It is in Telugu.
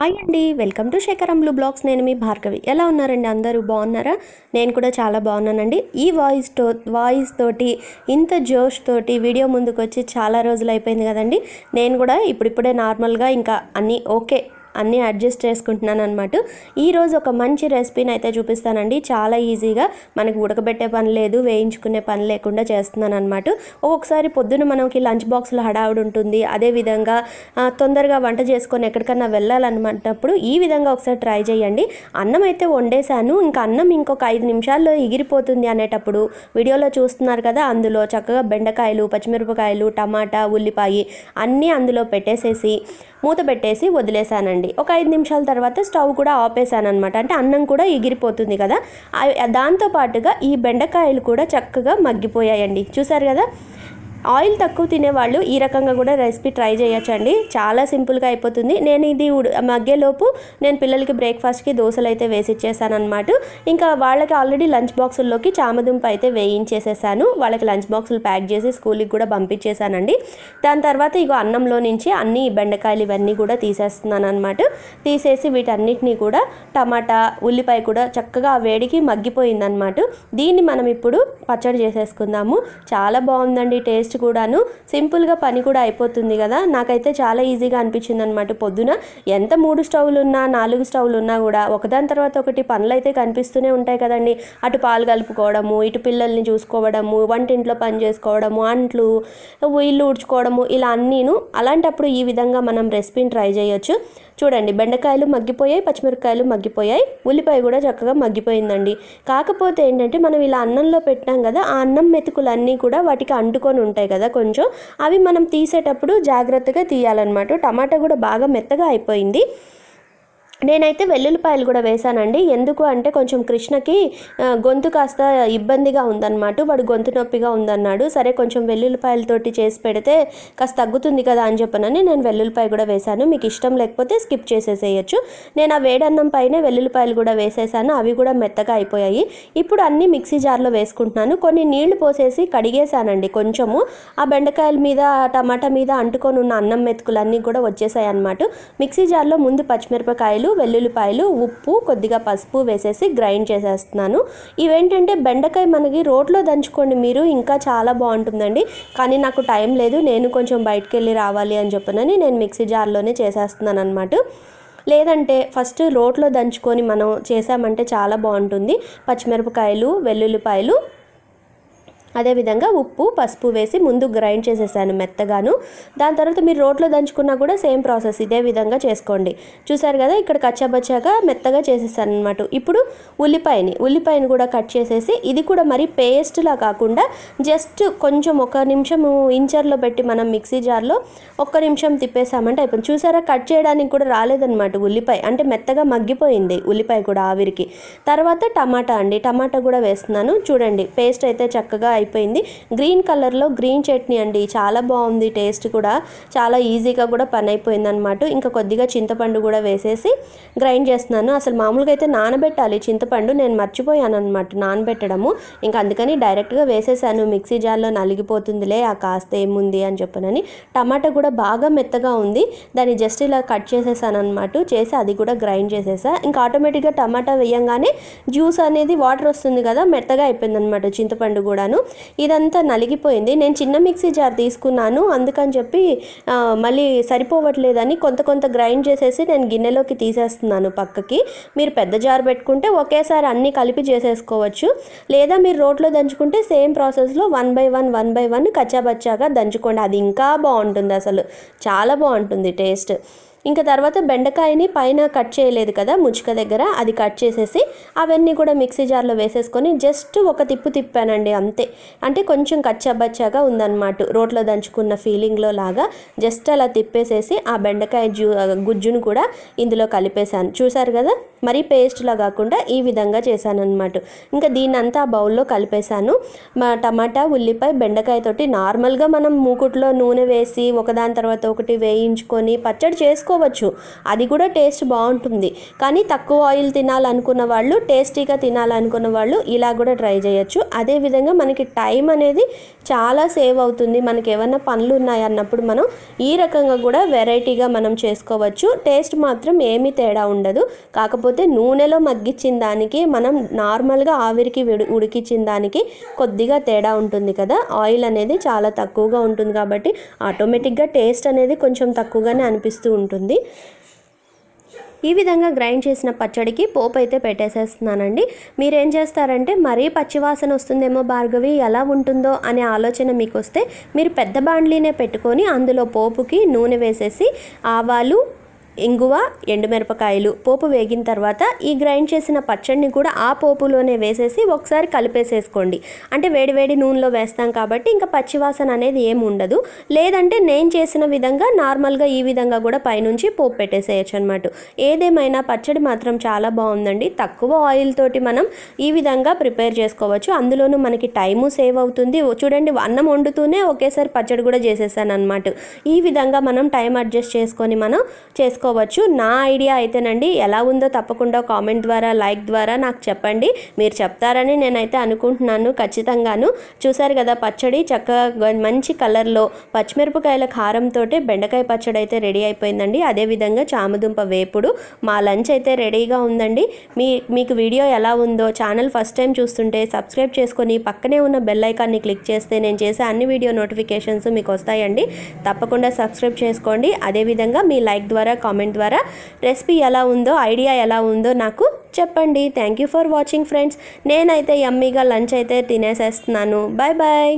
హాయ్ అండి welcome to Shekharam blue blogs నేను మీ భార్గవి ఎలా ఉన్నారండి అందరూ బాగున్నారా నేను కూడా చాలా బాగున్నానండి ఈ వాయిస్ తో వాయిస్ తోటి ఇంత జోష్ తోటి వీడియో ముందుకు వచ్చి చాలా రోజులు అయిపోయింది కదండి నేను కూడా ఇప్పుడిప్పుడే నార్మల్గా ఇంకా అన్నీ ఓకే అన్నీ అడ్జస్ట్ చేసుకుంటున్నాను అనమాట ఈరోజు ఒక మంచి రెసిపీని అయితే చూపిస్తానండి చాలా ఈజీగా మనకి ఉడకబెట్టే పని లేదు వేయించుకునే పని లేకుండా చేస్తున్నాను అనమాట ఒక్కొక్కసారి పొద్దున మనకి లంచ్ బాక్స్లో హడావుడు ఉంటుంది అదేవిధంగా తొందరగా వంట చేసుకొని ఎక్కడికన్నా వెళ్ళాలన్నమాటప్పుడు ఈ విధంగా ఒకసారి ట్రై చేయండి అన్నం అయితే వండేశాను ఇంకా అన్నం ఇంకొక ఐదు నిమిషాల్లో ఎగిరిపోతుంది అనేటప్పుడు వీడియోలో చూస్తున్నారు కదా అందులో చక్కగా బెండకాయలు పచ్చిమిరపకాయలు టమాటా ఉల్లిపాయ అన్నీ అందులో పెట్టేసేసి మూత పెట్టేసి వదిలేశానండి పెట్టండి ఒక ఐదు నిమిషాల తర్వాత స్టవ్ కూడా ఆపేసాను అనమాట అంటే అన్నం కూడా ఎగిరిపోతుంది కదా దాంతోపాటుగా ఈ బెండకాయలు కూడా చక్కగా మగ్గిపోయాయండి చూసారు కదా ఆయిల్ తక్కువ తినేవాళ్ళు ఈ రకంగా కూడా రెసిపీ ట్రై చేయొచ్చండి చాలా సింపుల్గా అయిపోతుంది నేను ఇది మగ్గేలోపు నేను పిల్లలకి బ్రేక్ఫాస్ట్కి దోశలు అయితే వేసి అనమాట ఇంకా వాళ్ళకి ఆల్రెడీ లంచ్ బాక్సుల్లోకి చామదుంప అయితే వేయించేసేసాను వాళ్ళకి లంచ్ బాక్సులు ప్యాక్ చేసి స్కూల్కి కూడా పంపించేసానండి దాని తర్వాత ఇగో అన్నంలో నుంచి అన్ని బెండకాయలు ఇవన్నీ కూడా తీసేస్తున్నాను అనమాట తీసేసి వీటన్నిటినీ కూడా టమాటా ఉల్లిపాయ కూడా చక్కగా వేడికి మగ్గిపోయిందనమాట దీన్ని మనం ఇప్పుడు పచ్చడి చేసేసుకుందాము చాలా బాగుందండి టేస్ట్ కూడాను సింపుల్గా పని కూడా అయిపోతుంది కదా నాకైతే చాలా ఈజీగా అనిపించింది అనమాట పొద్దున ఎంత మూడు స్టవ్లు ఉన్నా నాలుగు స్టవ్లు ఉన్నా కూడా ఒకదాని తర్వాత ఒకటి పనులు అయితే కనిపిస్తూనే ఉంటాయి కదండి అటు పాలు కలుపుకోవడము ఇటు పిల్లల్ని చూసుకోవడము వంటింట్లో పని చేసుకోవడము అంట్లు ఇల్లు ఉడ్చుకోవడము ఇలా అన్నీను అలాంటప్పుడు ఈ విధంగా మనం రెసిపీని ట్రై చేయొచ్చు చూడండి బెండకాయలు మగ్గిపోయాయి పచ్చిమిరపకాయలు మగ్గిపోయాయి ఉల్లిపాయ కూడా చక్కగా మగ్గిపోయిందండి కాకపోతే ఏంటంటే మనం ఇలా అన్నంలో పెట్టినాం కదా ఆ అన్నం మెతుకులన్నీ కూడా వాటికి అంటుకొని ఉంటాయి ఉంటాయి కదా కొంచెం అవి మనం తీసేటప్పుడు జాగ్రత్తగా తీయాలన్నమాట టమాటా కూడా బాగా మెత్తగా అయిపోయింది నేనైతే వెల్లుల్లిపాయలు కూడా వేశానండి ఎందుకు అంటే కొంచెం కృష్ణకి గొంతు కాస్త ఇబ్బందిగా ఉందన్నమాట వాడు గొంతు నొప్పిగా ఉందన్నాడు సరే కొంచెం వెల్లుల్లిపాయలతోటి చేసి పెడితే కాస్త తగ్గుతుంది కదా అని చెప్పనని నేను వెల్లుల్లిపాయ కూడా వేశాను మీకు ఇష్టం లేకపోతే స్కిప్ చేసేసేయచ్చు నేను ఆ వేడన్నం పైన వెల్లుల్లిపాయలు కూడా వేసేసాను అవి కూడా మెత్తగా అయిపోయాయి ఇప్పుడు అన్నీ మిక్సీ జార్లో వేసుకుంటున్నాను కొన్ని నీళ్లు పోసేసి కడిగేశానండి కొంచెము ఆ బెండకాయల మీద టమాటా మీద అంటుకొని ఉన్న అన్నం మెతుకులన్నీ కూడా వచ్చేసాయి అన్నమాట మిక్సీ జార్లో ముందు పచ్చిమిరపకాయలు ఉల్లిపాయలు వెల్లుల్లిపాయలు ఉప్పు కొద్దిగా పసుపు వేసేసి గ్రైండ్ చేసేస్తున్నాను ఇవేంటంటే బెండకాయ మనకి రోట్లో దంచుకోండి మీరు ఇంకా చాలా బాగుంటుందండి కానీ నాకు టైం లేదు నేను కొంచెం బయటకు వెళ్ళి రావాలి అని చెప్పనని నేను మిక్సీ జార్లోనే చేసేస్తున్నాను అనమాట లేదంటే ఫస్ట్ రోట్లో దంచుకొని మనం చేసామంటే చాలా బాగుంటుంది పచ్చిమిరపకాయలు వెల్లుల్లిపాయలు అదేవిధంగా ఉప్పు పసుపు వేసి ముందు గ్రైండ్ చేసేసాను మెత్తగాను దాని తర్వాత మీరు రోట్లో దంచుకున్నా కూడా సేమ్ ప్రాసెస్ ఇదే విధంగా చేసుకోండి చూసారు కదా ఇక్కడ కచ్చాబచ్చాగా మెత్తగా చేసేసాను అనమాట ఇప్పుడు ఉల్లిపాయని ఉల్లిపాయని కూడా కట్ చేసేసి ఇది కూడా మరి పేస్ట్లా కాకుండా జస్ట్ కొంచెం ఒక నిమిషం ఇంచర్లో పెట్టి మనం మిక్సీ జార్లో ఒక్క నిమిషం తిప్పేసామంటే అయిపోయింది చూసారా కట్ చేయడానికి కూడా రాలేదనమాట ఉల్లిపాయ అంటే మెత్తగా మగ్గిపోయింది ఉల్లిపాయ కూడా ఆవిరికి తర్వాత టమాటా అండి టమాటా కూడా వేస్తున్నాను చూడండి పేస్ట్ అయితే చక్కగా అయిపోయింది అయిపోయింది గ్రీన్ కలర్లో గ్రీన్ చట్నీ అండి చాలా బాగుంది టేస్ట్ కూడా చాలా ఈజీగా కూడా పని అయిపోయింది అనమాట ఇంకా కొద్దిగా చింతపండు కూడా వేసేసి గ్రైండ్ చేస్తున్నాను అసలు మామూలుగా అయితే నానబెట్టాలి చింతపండు నేను మర్చిపోయాను అనమాట నానబెట్టడము ఇంకా అందుకని డైరెక్ట్గా వేసేసాను మిక్సీ జార్లో నలిగిపోతుందిలే ఆ కాస్త ఏముంది అని చెప్పనని టమాటా కూడా బాగా మెత్తగా ఉంది దాన్ని జస్ట్ ఇలా కట్ చేసేసాను అనమాట చేసి అది కూడా గ్రైండ్ చేసేసా ఇంకా ఆటోమేటిక్గా టమాటా వేయంగానే జ్యూస్ అనేది వాటర్ వస్తుంది కదా మెత్తగా అయిపోయింది అనమాట చింతపండు కూడాను ఇదంతా నలిగిపోయింది నేను చిన్న మిక్సీ జార్ తీసుకున్నాను అందుకని చెప్పి మళ్ళీ సరిపోవట్లేదని కొంత కొంత గ్రైండ్ చేసేసి నేను గిన్నెలోకి తీసేస్తున్నాను పక్కకి మీరు పెద్ద జార్ పెట్టుకుంటే ఒకేసారి అన్నీ కలిపి చేసేసుకోవచ్చు లేదా మీరు రోడ్లో దంచుకుంటే సేమ్ ప్రాసెస్లో one by one one by one కచ్చాబచ్చాగా దంచుకోండి అది ఇంకా బాగుంటుంది అసలు చాలా బాగుంటుంది టేస్ట్ ఇంకా తర్వాత బెండకాయని పైన కట్ చేయలేదు కదా ముచ్చుక దగ్గర అది కట్ చేసేసి అవన్నీ కూడా మిక్సీ జార్లో వేసేసుకొని జస్ట్ ఒక తిప్పు తిప్పానండి అంతే అంటే కొంచెం కచ్చాబచ్చాగా ఉందన్నమాట రోట్లో దంచుకున్న ఫీలింగ్లో లాగా జస్ట్ అలా తిప్పేసేసి ఆ బెండకాయ జ్యూ గుజ్జును కూడా ఇందులో కలిపేశాను చూసారు కదా మరీ పేస్ట్లా కాకుండా ఈ విధంగా చేశాను అనమాట ఇంకా దీన్నంతా ఆ బౌల్లో కలిపేశాను మా టమాటా ఉల్లిపాయ బెండకాయతోటి నార్మల్గా మనం మూకుట్లో నూనె వేసి ఒకదాని తర్వాత ఒకటి వేయించుకొని పచ్చడి చేసుకుని చేసుకోవచ్చు అది కూడా టేస్ట్ బాగుంటుంది కానీ తక్కువ ఆయిల్ తినాలనుకున్న వాళ్ళు టేస్టీగా తినాలనుకున్న వాళ్ళు ఇలా కూడా ట్రై చేయొచ్చు అదేవిధంగా మనకి టైం అనేది చాలా సేవ్ అవుతుంది మనకి ఏమైనా పనులు ఉన్నాయన్నప్పుడు అన్నప్పుడు మనం ఈ రకంగా కూడా వెరైటీగా మనం చేసుకోవచ్చు టేస్ట్ మాత్రం ఏమీ తేడా ఉండదు కాకపోతే నూనెలో మగ్గించిన దానికి మనం నార్మల్గా ఆవిరికి ఉడికించిన దానికి కొద్దిగా తేడా ఉంటుంది కదా ఆయిల్ అనేది చాలా తక్కువగా ఉంటుంది కాబట్టి ఆటోమేటిక్గా టేస్ట్ అనేది కొంచెం తక్కువగానే అనిపిస్తూ ఉంటుంది ఉంటుంది ఈ విధంగా గ్రైండ్ చేసిన పచ్చడికి పోపు అయితే పెట్టేసేస్తున్నానండి మీరేం చేస్తారంటే మరీ పచ్చివాసన వస్తుందేమో భార్గవి ఎలా ఉంటుందో అనే ఆలోచన మీకు వస్తే మీరు పెద్ద బాండ్లీనే పెట్టుకొని అందులో పోపుకి నూనె వేసేసి ఆవాలు ఇంగువ ఎండుమిరపకాయలు పోపు వేగిన తర్వాత ఈ గ్రైండ్ చేసిన పచ్చడిని కూడా ఆ పోపులోనే వేసేసి ఒకసారి కలిపేసేసుకోండి అంటే వేడివేడి నూనెలో వేస్తాం కాబట్టి ఇంకా పచ్చివాసన అనేది ఏమి ఉండదు లేదంటే నేను చేసిన విధంగా నార్మల్గా ఈ విధంగా కూడా పైనుంచి పోపు పెట్టేసేయచ్చు అనమాట ఏదేమైనా పచ్చడి మాత్రం చాలా బాగుందండి తక్కువ ఆయిల్ తోటి మనం ఈ విధంగా ప్రిపేర్ చేసుకోవచ్చు అందులోనూ మనకి టైము సేవ్ అవుతుంది చూడండి అన్నం వండుతూనే ఒకేసారి పచ్చడి కూడా చేసేసాను అనమాట ఈ విధంగా మనం టైం అడ్జస్ట్ చేసుకొని మనం చేసుకో చేసుకోవచ్చు నా ఐడియా అయితేనండి ఎలా ఉందో తప్పకుండా కామెంట్ ద్వారా లైక్ ద్వారా నాకు చెప్పండి మీరు చెప్తారని నేనైతే అనుకుంటున్నాను ఖచ్చితంగాను చూసారు కదా పచ్చడి చక్కగా మంచి కలర్లో పచ్చిమిరపకాయల కారంతో బెండకాయ పచ్చడి అయితే రెడీ అయిపోయిందండి అదేవిధంగా చామదుంప వేపుడు మా లంచ్ అయితే రెడీగా ఉందండి మీ మీకు వీడియో ఎలా ఉందో ఛానల్ ఫస్ట్ టైం చూస్తుంటే సబ్స్క్రైబ్ చేసుకొని పక్కనే ఉన్న బెల్ ఐకాన్ని క్లిక్ చేస్తే నేను చేసే అన్ని వీడియో నోటిఫికేషన్స్ మీకు వస్తాయండి తప్పకుండా సబ్స్క్రైబ్ చేసుకోండి అదేవిధంగా మీ లైక్ ద్వారా కామెంట్ కామెంట్ ద్వారా రెసిపీ ఎలా ఉందో ఐడియా ఎలా ఉందో నాకు చెప్పండి thank you for watching friends నేనైతే యమ్మీగా లంచ్ అయితే తినేసేస్తున్నాను బాయ్ బాయ్